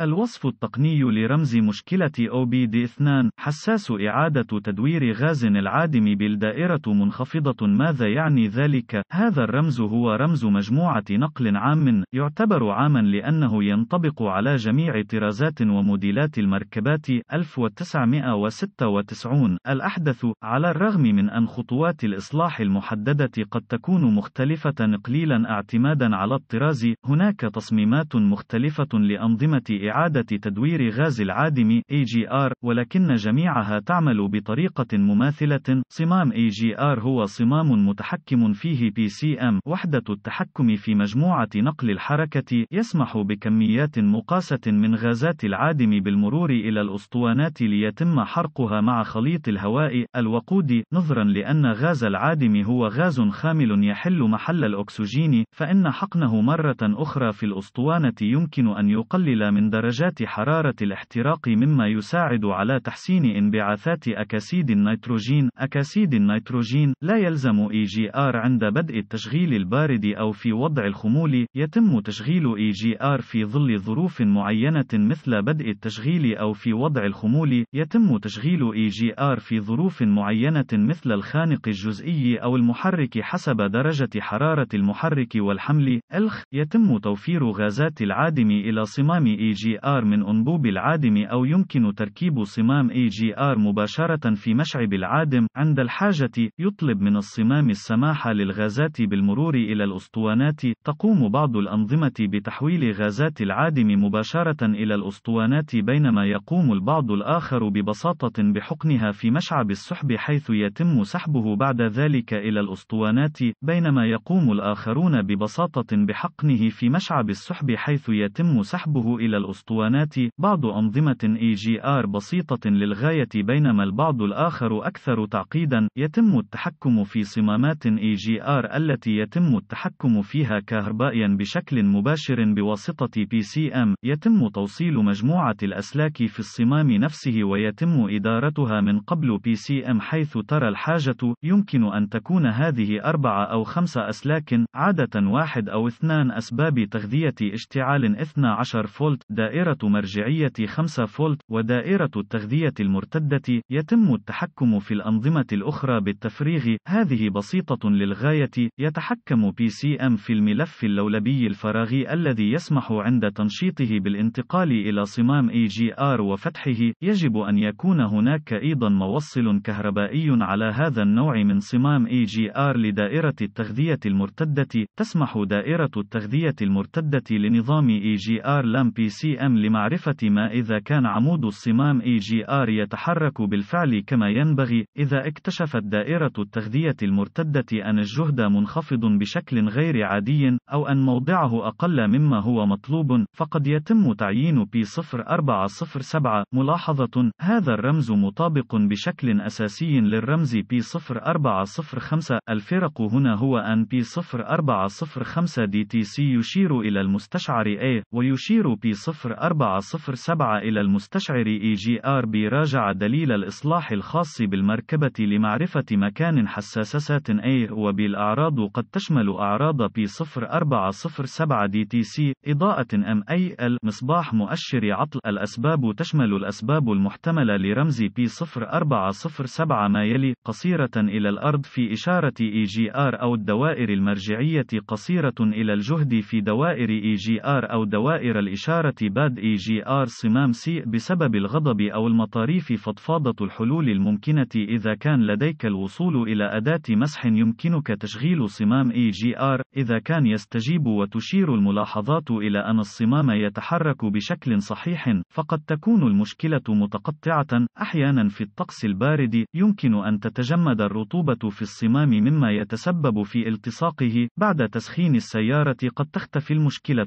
الوصف التقني لرمز مشكلة OBD2 حساس إعادة تدوير غاز العادم بالدائرة منخفضة ماذا يعني ذلك؟ هذا الرمز هو رمز مجموعة نقل عام يعتبر عاما لأنه ينطبق على جميع طرازات وموديلات المركبات 1996 الأحدث على الرغم من أن خطوات الإصلاح المحددة قد تكون مختلفة قليلا اعتمادا على الطراز هناك تصميمات مختلفة لأنظمة إعادة تدوير غاز العادم AGR ولكن جميعها تعمل بطريقة مماثلة صمام AGR هو صمام متحكم فيه PCM وحدة التحكم في مجموعة نقل الحركة يسمح بكميات مقاسة من غازات العادم بالمرور إلى الأسطوانات ليتم حرقها مع خليط الهواء الوقود نظرا لأن غاز العادم هو غاز خامل يحل محل الأكسجين فإن حقنه مرة أخرى في الأسطوانة يمكن أن يقلل من درجة درجات حرارة الاحتراق مما يساعد على تحسين انبعاثات أكاسيد النيتروجين أكاسيد النيتروجين لا يلزم EGR عند بدء التشغيل البارد أو في وضع الخمول يتم تشغيل EGR في ظل ظروف معينة مثل بدء التشغيل أو في وضع الخمول يتم تشغيل EGR في ظروف معينة مثل الخانق الجزئي أو المحرك حسب درجة حرارة المحرك والحمل الخ يتم توفير غازات العادم إلى صمام EGR AGR من أنبوب العادم أو يمكن تركيب صمام AGR مباشرة في مشعب العادم عند الحاجة يطلب من الصمام السماح للغازات بالمرور إلى الأسطوانات تقوم بعض الأنظمة بتحويل غازات العادم مباشرة إلى الأسطوانات بينما يقوم البعض الآخر ببساطة بحقنها في مشعب السحب حيث يتم سحبه بعد ذلك إلى الأسطوانات بينما يقوم الآخرون ببساطة بحقنه في مشعب السحب حيث يتم سحبه إلى الأسطوانات الأسطوانات بعض أنظمة اي جي ار بسيطة للغاية بينما البعض الآخر أكثر تعقيدا يتم التحكم في صمامات اي جي ار التي يتم التحكم فيها كهربائيا بشكل مباشر بواسطة بي سي ام يتم توصيل مجموعة الأسلاك في الصمام نفسه ويتم إدارتها من قبل بي سي ام حيث ترى الحاجة يمكن أن تكون هذه أربعة أو خمسة أسلاك عادة واحد أو اثنان أسباب تغذية اشتعال 12 فولت دائما دائرة مرجعية 5 فولت ودائرة التغذية المرتدة يتم التحكم في الأنظمة الأخرى بالتفريغ هذه بسيطة للغاية يتحكم PCM في الملف اللولبي الفراغي الذي يسمح عند تنشيطه بالانتقال إلى صمام EGR وفتحه يجب أن يكون هناك أيضا موصل كهربائي على هذا النوع من صمام EGR لدائرة التغذية المرتدة تسمح دائرة التغذية المرتدة لنظام EGR لام PCM ام لمعرفة ما إذا كان عمود الصمام EGR يتحرك بالفعل كما ينبغي، إذا اكتشفت دائرة التغذية المرتدة أن الجهد منخفض بشكل غير عادي، أو أن موضعه أقل مما هو مطلوب، فقد يتم تعيين P0407 ملاحظة، هذا الرمز مطابق بشكل أساسي للرمز P0405 الفرق هنا هو أن P0405 DTC يشير إلى المستشعر A، ويشير P0405 0407 إلى المستشعر إي جي آر بي راجع دليل الإصلاح الخاص بالمركبة لمعرفة مكان حساسات إيه A وبالأعراض الأعراض قد تشمل أعراض P0407 دي تي سي إضاءة أم أي ال مصباح مؤشر عطل الأسباب تشمل الأسباب المحتملة لرمز P0407 ما يلي قصيرة إلى الأرض في إشارة إي جي آر أو الدوائر المرجعية قصيرة إلى الجهد في دوائر إي جي آر أو دوائر الإشارة ببدء جي آر صمام سيء بسبب الغضب أو المطاريف فضفاضة الحلول الممكنة إذا كان لديك الوصول إلى أداة مسح يمكنك تشغيل صمام إي جي آر إذا كان يستجيب وتشير الملاحظات إلى أن الصمام يتحرك بشكل صحيح فقد تكون المشكلة متقطعة أحيانا في الطقس البارد يمكن أن تتجمد الرطوبة في الصمام مما يتسبب في التصاقه بعد تسخين السيارة قد تختفي المشكلة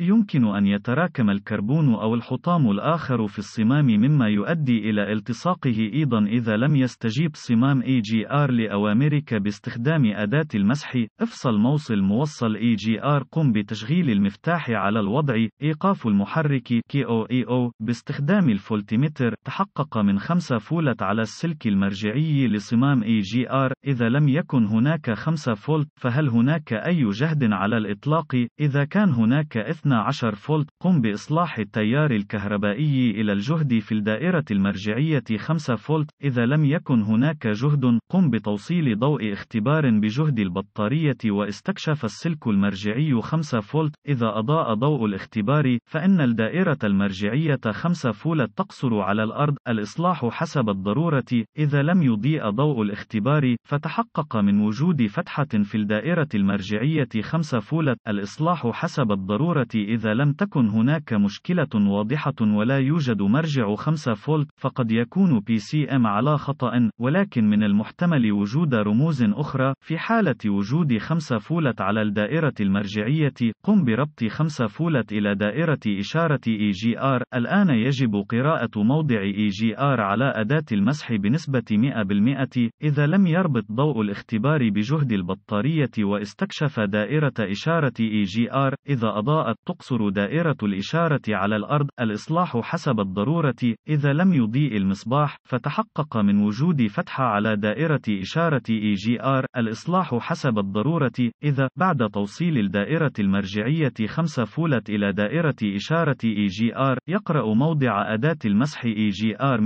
يمكن أن يتراكم الكربون أو الحطام الآخر في الصمام مما يؤدي إلى التصاقه أيضا إذا لم يستجيب صمام EGR لأوامرك باستخدام أداة المسح افصل موصل موصل EGR قم بتشغيل المفتاح على الوضع إيقاف المحرك KOEO باستخدام الفولتيمتر تحقق من 5 فولت على السلك المرجعي لصمام EGR إذا لم يكن هناك 5 فولت فهل هناك أي جهد على الإطلاق إذا كان هناك 12 فولت قم بإصلاح التيار الكهربائي إلى الجهد في الدائرة المرجعية 5 فولت إذا لم يكن هناك جهد قم بتوصيل ضوء اختبار بجهد البطارية واستكشف السلك المرجعي 5 فولت إذا أضاء ضوء الاختبار فإن الدائرة المرجعية 5 فولت تقصر على الأرض الإصلاح حسب الضرورة إذا لم يضيء ضوء الاختبار فتحقق من وجود فتحة في الدائرة المرجعية 5 فولت الإصلاح حسب الضرورة إذا لم تكن هناك مشكلة واضحة ولا يوجد مرجع 5 فولت، فقد يكون PCM على خطأ، ولكن من المحتمل وجود رموز أخرى. في حالة وجود 5 فولت على الدائرة المرجعية، قم بربط 5 فولت إلى دائرة إشارة EGR. الآن يجب قراءة موضع EGR على أداة المسح بنسبة 100%. إذا لم يربط ضوء الاختبار بجهد البطارية واستكشف دائرة إشارة EGR، إذا أضاءت تقصر دائرة الإشارة على الأرض الإصلاح حسب الضرورة إذا لم يضيء المصباح فتحقق من وجود فتحة على دائرة إشارة EGR الإصلاح حسب الضرورة إذا بعد توصيل الدائرة المرجعية 5 فولت إلى دائرة إشارة EGR يقرأ موضع أداة المسح EGR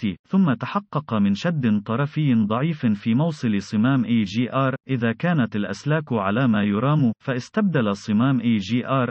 100% ثم تحقق من شد طرفي ضعيف في موصل صمام EGR إذا كانت الأسلاك على ما يرام فاستبدل صمام EGR